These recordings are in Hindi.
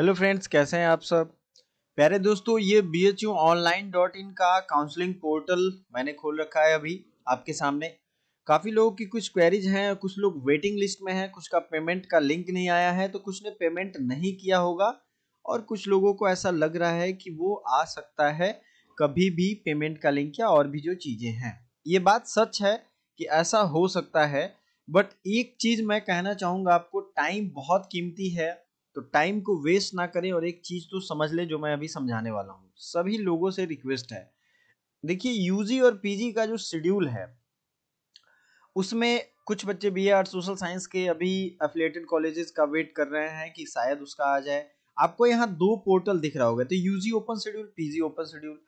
हेलो फ्रेंड्स कैसे हैं आप सब प्यारे दोस्तों ये B H U online dot in का काउंसलिंग पोर्टल मैंने खोल रखा है अभी आपके सामने काफ़ी लोगों की कुछ क्वेरीज हैं कुछ लोग वेटिंग लिस्ट में हैं कुछ का पेमेंट का लिंक नहीं आया है तो कुछ ने पेमेंट नहीं किया होगा और कुछ लोगों को ऐसा लग रहा है कि वो आ सकता है कभी भी पेमेंट का लिंक या और भी जो चीज़ें हैं ये बात सच है कि ऐसा हो सकता है बट एक चीज़ मैं कहना चाहूँगा आपको टाइम बहुत कीमती है तो टाइम को वेस्ट ना करें और एक चीज़ तो समझ लें जो मैं अभी समझाने वाला हूँ सभी लोगों से रिक्वेस्ट है देखिए यूजी और पीजी का जो शेड्यूल है उसमें कुछ बच्चे बी आर सोशल साइंस के अभी अफिलेटेड कॉलेजेस का वेट कर रहे हैं कि शायद उसका आ जाए आपको यहाँ दो पोर्टल दिख रहा होगा तो UG open schedule PG open schedule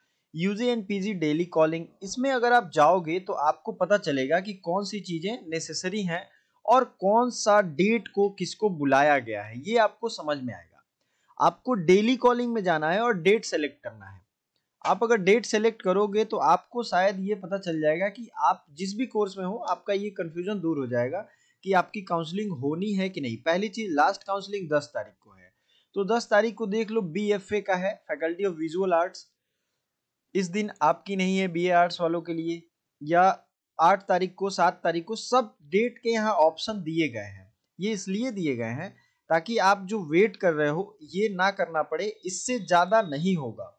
UG and PG daily calling इसमें अगर आप जाओगे तो आपको पता चलेगा कि कौन सी चीज़ें नेसेसरी हैं और कौन सा डेट को किसको बुलाया गया है ये आपको समझ में आएगा आपको डेली कॉलिंग में जाना है और डेट सेलेक्ट करना है आप अगर डेट सेलेक्ट करोगे तो आपको शायद ये पता चल जाएगा कि आप जिस भी कोर्स में हो आपका ये कन्फ्यूजन दूर हो जाएगा कि आपकी काउंसलिंग होनी है कि नहीं पहली चीज लास्ट काउंसलिंग दस तारीख को है तो दस तारीख को देख लो बी का है फैकल्टी ऑफ विजुअल आर्ट्स इस दिन आपकी नहीं है बी आर्ट्स वालों के लिए या आठ तारीख को सात तारीख को सब डेट के यहाँ ऑप्शन दिए गए हैं ये इसलिए दिए गए हैं ताकि आप जो वेट कर रहे हो ये ना करना पड़े इससे ज़्यादा नहीं होगा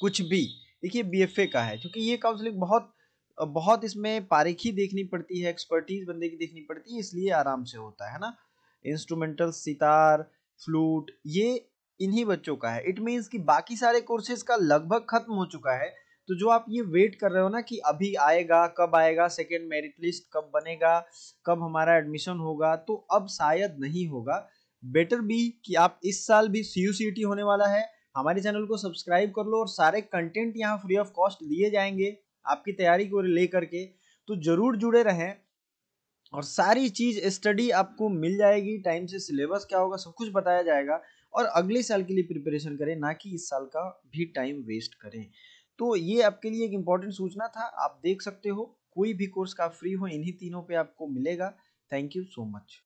कुछ भी देखिए बीएफए का है क्योंकि ये काउंसलिंग बहुत बहुत इसमें पारीखी देखनी पड़ती है एक्सपर्टीज बंदे की देखनी पड़ती है इसलिए आराम से होता है ना इंस्ट्रूमेंटल सितार फ्लूट ये इन्हीं बच्चों का है इट मीन्स कि बाकी सारे कोर्सेज का लगभग खत्म हो चुका है तो जो आप ये वेट कर रहे हो ना कि अभी आएगा कब आएगा सेकेंड मेरिट लिस्ट कब बनेगा कब हमारा एडमिशन होगा तो अब शायद नहीं होगा बेटर भी कि आप इस साल भी सी होने वाला है हमारे चैनल को सब्सक्राइब कर लो और सारे कंटेंट यहाँ फ्री ऑफ कॉस्ट दिए जाएंगे आपकी तैयारी को लेकर के तो जरूर जुड़े रहें और सारी चीज़ स्टडी आपको मिल जाएगी टाइम से सिलेबस क्या होगा सब कुछ बताया जाएगा और अगले साल के लिए प्रिपरेशन करें ना कि इस साल का भी टाइम वेस्ट करें तो ये आपके लिए एक इम्पॉर्टेंट सूचना था आप देख सकते हो कोई भी कोर्स का फ्री हो इन्हीं तीनों पे आपको मिलेगा थैंक यू सो मच